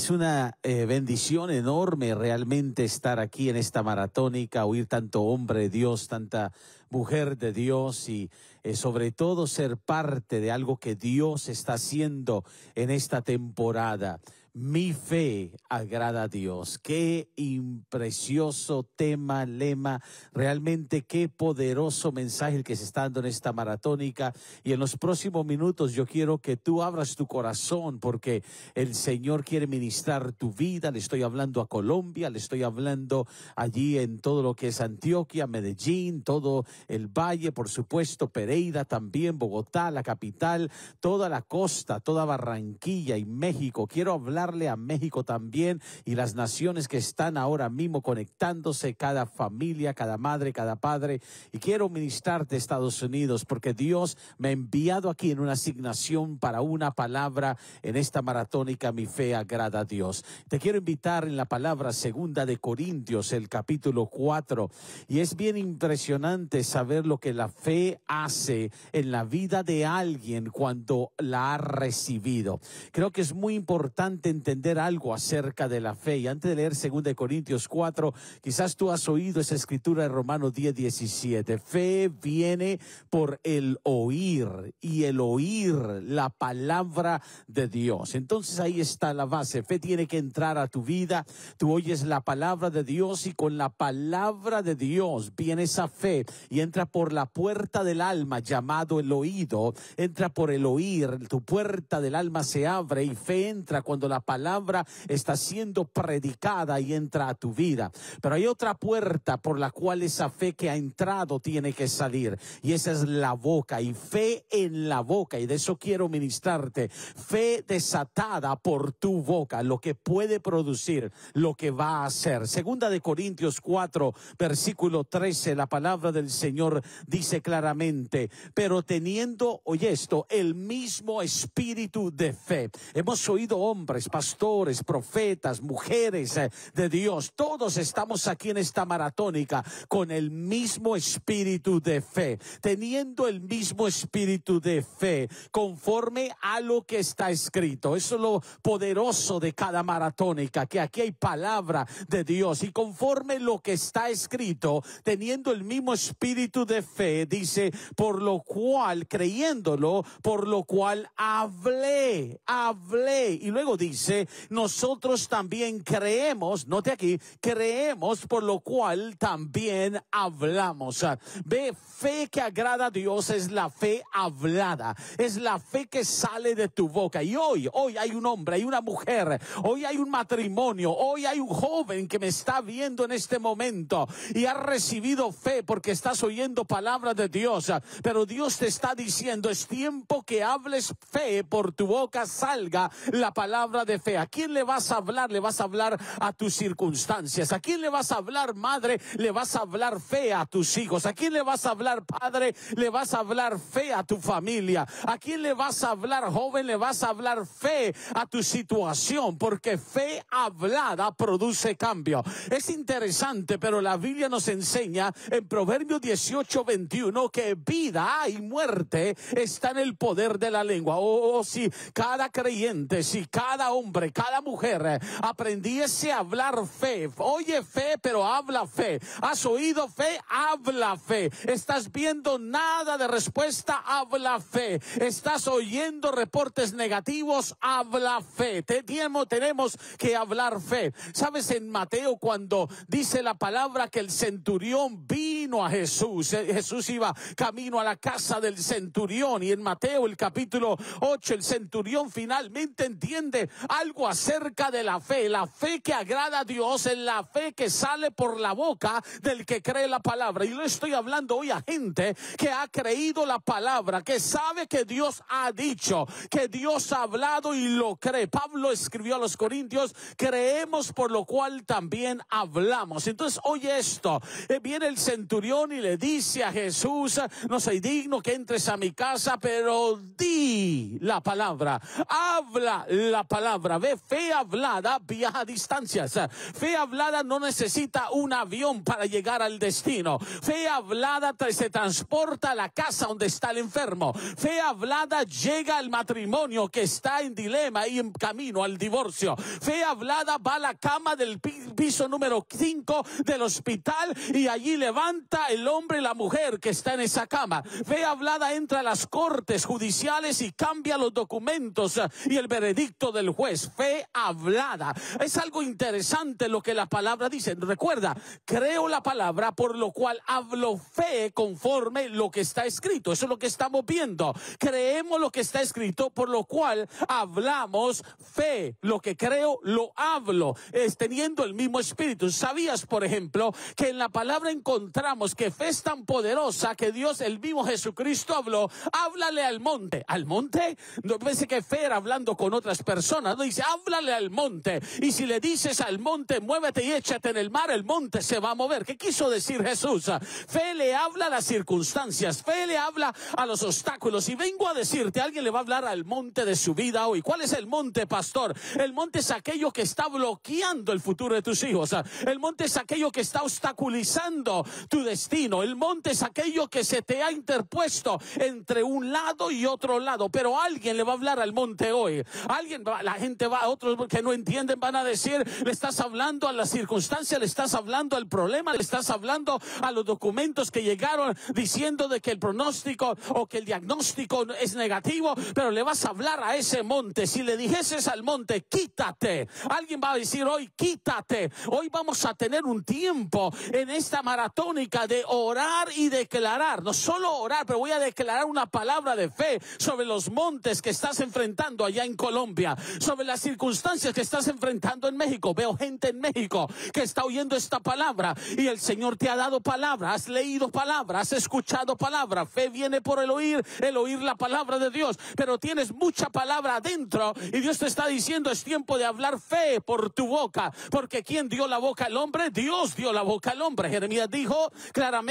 Es una eh, bendición enorme realmente estar aquí en esta maratónica, oír tanto hombre Dios, tanta mujer de Dios y eh, sobre todo ser parte de algo que Dios está haciendo en esta temporada. Mi fe agrada a Dios. Qué imprecioso tema, lema, realmente qué poderoso mensaje el que se está dando en esta maratónica. Y en los próximos minutos yo quiero que tú abras tu corazón porque el Señor quiere ministrar tu vida. Le estoy hablando a Colombia, le estoy hablando allí en todo lo que es Antioquia, Medellín, todo el Valle, por supuesto, Pereira también, Bogotá, la capital, toda la costa, toda Barranquilla y México. Quiero hablarle a México también y las naciones que están ahora mismo conectándose, cada familia, cada madre, cada padre. Y quiero ministrarte Estados Unidos porque Dios me ha enviado aquí en una asignación para una palabra en esta maratónica Mi fe agrada a Dios. Te quiero invitar en la palabra segunda de Corintios, el capítulo 4. Y es bien impresionante saber lo que la fe hace en la vida de alguien cuando la ha recibido. Creo que es muy importante entender algo acerca de la fe. Y antes de leer 2 Corintios 4, quizás tú has oído esa escritura de Romanos 10, 17. Fe viene por el oír y el oír la palabra de Dios. Entonces ahí está la base. Fe tiene que entrar a tu vida. Tú oyes la palabra de Dios y con la palabra de Dios viene esa fe entra por la puerta del alma llamado el oído, entra por el oír, tu puerta del alma se abre y fe entra cuando la palabra está siendo predicada y entra a tu vida. Pero hay otra puerta por la cual esa fe que ha entrado tiene que salir y esa es la boca y fe en la boca y de eso quiero ministrarte. Fe desatada por tu boca, lo que puede producir, lo que va a hacer. Segunda de Corintios 4, versículo 13, la palabra del Señor Señor dice claramente, pero teniendo, oye esto, el mismo espíritu de fe. Hemos oído hombres, pastores, profetas, mujeres eh, de Dios, todos estamos aquí en esta maratónica con el mismo espíritu de fe, teniendo el mismo espíritu de fe, conforme a lo que está escrito. Eso es lo poderoso de cada maratónica, que aquí hay palabra de Dios y conforme lo que está escrito, teniendo el mismo espíritu de fe, dice, por lo cual, creyéndolo, por lo cual hablé, hablé. Y luego dice, nosotros también creemos, note aquí, creemos, por lo cual también hablamos. Ve, fe que agrada a Dios es la fe hablada, es la fe que sale de tu boca. Y hoy, hoy hay un hombre, hay una mujer, hoy hay un matrimonio, hoy hay un joven que me está viendo en este momento y ha recibido fe porque está oyendo palabra de Dios, pero Dios te está diciendo, es tiempo que hables fe, por tu boca salga la palabra de fe. ¿A quién le vas a hablar? Le vas a hablar a tus circunstancias. ¿A quién le vas a hablar, madre? Le vas a hablar fe a tus hijos. ¿A quién le vas a hablar, padre? Le vas a hablar fe a tu familia. ¿A quién le vas a hablar, joven? Le vas a hablar fe a tu situación, porque fe hablada produce cambio. Es interesante, pero la Biblia nos enseña en Proverbios 18, 21, que vida y muerte está en el poder de la lengua. Oh, oh, oh si cada creyente, si cada hombre, cada mujer eh, aprendiese a hablar fe, oye fe, pero habla fe. Has oído fe, habla fe. Estás viendo nada de respuesta, habla fe. Estás oyendo reportes negativos, habla fe. Tenemos, tenemos que hablar fe. Sabes, en Mateo, cuando dice la palabra que el centurión vino a Jesús, eh, Jesús. iba camino a la casa del centurión y en Mateo el capítulo 8 el centurión finalmente entiende algo acerca de la fe. La fe que agrada a Dios es la fe que sale por la boca del que cree la palabra. Y lo estoy hablando hoy a gente que ha creído la palabra, que sabe que Dios ha dicho, que Dios ha hablado y lo cree. Pablo escribió a los Corintios, creemos por lo cual también hablamos. Entonces, oye esto, eh, viene el centurión y le dice a Jesús, no soy digno que entres a mi casa, pero di la palabra, habla la palabra. Ve, fe hablada viaja a distancias. Fe hablada no necesita un avión para llegar al destino. Fe hablada se transporta a la casa donde está el enfermo. Fe hablada llega al matrimonio que está en dilema y en camino al divorcio. Fe hablada va a la cama del piso número 5 del hospital y allí levanta el hombre hombre y la mujer que está en esa cama. Fe hablada, entra a las cortes judiciales y cambia los documentos y el veredicto del juez. Fe hablada. Es algo interesante lo que la palabra dice. Recuerda, creo la palabra por lo cual hablo fe conforme lo que está escrito. Eso es lo que estamos viendo. Creemos lo que está escrito por lo cual hablamos fe. Lo que creo lo hablo, es teniendo el mismo espíritu. ¿Sabías, por ejemplo, que en la palabra encontramos que fe es tan poderosa que Dios, el mismo Jesucristo, habló, háblale al monte. ¿Al monte? No parece que era hablando con otras personas, no dice, háblale al monte. Y si le dices al monte, muévete y échate en el mar, el monte se va a mover. ¿Qué quiso decir Jesús? Fe le habla a las circunstancias, fe le habla a los obstáculos. Y vengo a decirte, alguien le va a hablar al monte de su vida hoy. ¿Cuál es el monte, pastor? El monte es aquello que está bloqueando el futuro de tus hijos. El monte es aquello que está obstaculizando tu destino. El monte es aquello que se te ha interpuesto entre un lado y otro lado. Pero alguien le va a hablar al monte hoy. Alguien, la gente va, otros que no entienden van a decir, le estás hablando a las circunstancia le estás hablando al problema, le estás hablando a los documentos que llegaron diciendo de que el pronóstico o que el diagnóstico es negativo, pero le vas a hablar a ese monte. Si le dijeses al monte, quítate. Alguien va a decir hoy, quítate. Hoy vamos a tener un tiempo en esta maratónica de orar orar y declarar, no solo orar, pero voy a declarar una palabra de fe sobre los montes que estás enfrentando allá en Colombia, sobre las circunstancias que estás enfrentando en México. Veo gente en México que está oyendo esta palabra y el Señor te ha dado palabra, has leído palabra, has escuchado palabra. Fe viene por el oír, el oír la palabra de Dios, pero tienes mucha palabra adentro y Dios te está diciendo es tiempo de hablar fe por tu boca, porque quien dio la boca al hombre? Dios dio la boca al hombre. Jeremías dijo claramente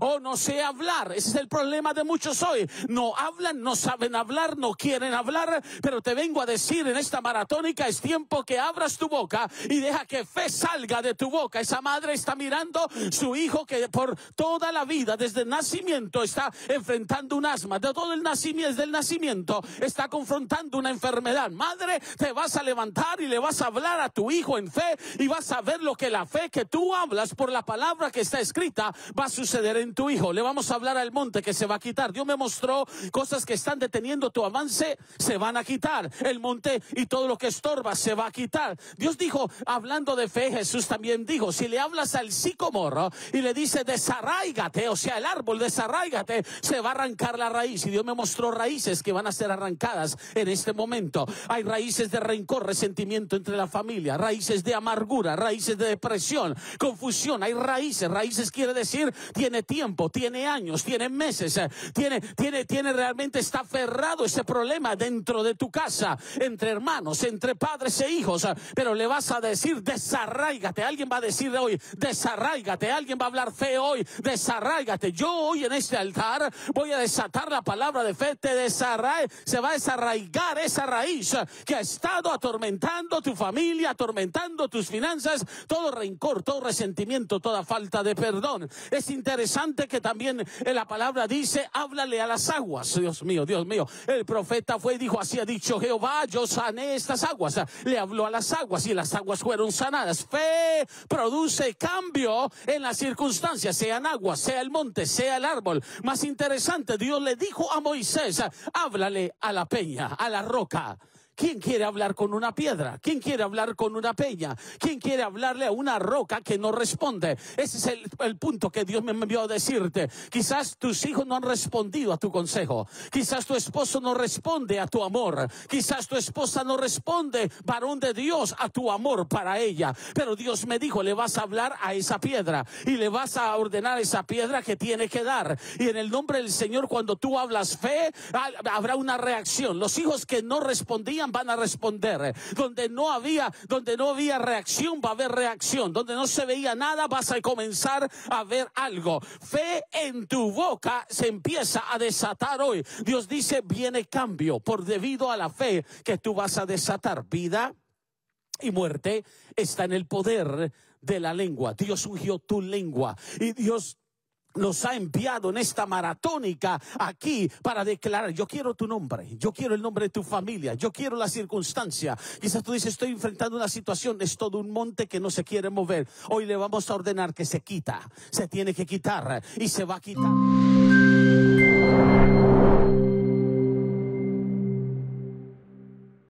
o no sé hablar. Ese es el problema de muchos hoy. No hablan, no saben hablar, no quieren hablar, pero te vengo a decir en esta maratónica es tiempo que abras tu boca y deja que fe salga de tu boca. Esa madre está mirando su hijo que por toda la vida, desde el nacimiento, está enfrentando un asma. De todo el nacimiento, desde el nacimiento, está confrontando una enfermedad. Madre, te vas a levantar y le vas a hablar a tu hijo en fe y vas a ver lo que la fe que tú hablas por la palabra que está escrita va a suceder en tu hijo. Le vamos a hablar al monte que se va a quitar. Dios me mostró cosas que están deteniendo tu avance, se van a quitar. El monte y todo lo que estorba se va a quitar. Dios dijo, hablando de fe, Jesús también dijo, si le hablas al psicomorro y le dice desarraigate, o sea, el árbol desarraigate, se va a arrancar la raíz. Y Dios me mostró raíces que van a ser arrancadas en este momento. Hay raíces de rencor, resentimiento entre la familia, raíces de amargura, raíces de depresión, confusión. Hay raíces. Raíces quiere decir tiene tiempo, tiene años, tiene meses, eh, tiene, tiene, tiene realmente está aferrado ese problema dentro de tu casa, entre hermanos, entre padres e hijos, eh, pero le vas a decir desarraigate, alguien va a decir hoy, desarraigate, alguien va a hablar fe hoy, desarraigate, yo hoy en este altar voy a desatar la palabra de fe, te desarrae se va a desarraigar esa raíz eh, que ha estado atormentando tu familia, atormentando tus finanzas, todo rencor, todo resentimiento, toda falta de perdón es interesante que también en eh, la palabra dice, háblale a las aguas. Dios mío, Dios mío. El profeta fue y dijo, así ha dicho Jehová, yo sané estas aguas. Le habló a las aguas y las aguas fueron sanadas. Fe produce cambio en las circunstancias, sean aguas, sea el monte, sea el árbol. Más interesante, Dios le dijo a Moisés, háblale a la peña, a la roca. ¿Quién quiere hablar con una piedra? ¿Quién quiere hablar con una peña? ¿Quién quiere hablarle a una roca que no responde? Ese es el, punto que Dios me envió a decirte. Quizás tus hijos no han respondido a tu consejo. Quizás tu esposo no responde a tu amor. Quizás tu esposa no responde, varón de Dios, a tu amor para ella. Pero Dios me dijo, le vas a hablar a esa piedra y le vas a ordenar esa piedra que tiene que dar. Y en el nombre del Señor, cuando tú hablas fe, habrá una reacción. Los hijos que no respondían, van a responder. Donde no había, donde no había reacción va a haber reacción. Donde no se veía nada vas a comenzar a ver algo. Fe en tu boca se empieza a desatar hoy. Dios dice, viene cambio por debido a la fe que tú vas a desatar. Vida y muerte está en el poder de la lengua. Dios ungió tu lengua y Dios nos ha enviado en esta maratónica aquí para declarar, yo quiero tu nombre, yo quiero el nombre de tu familia, yo quiero la circunstancia. Quizás tú dices, estoy enfrentando una situación, es todo un monte que no se quiere mover. Hoy le vamos a ordenar que se quita, se tiene que quitar y se va a quitar.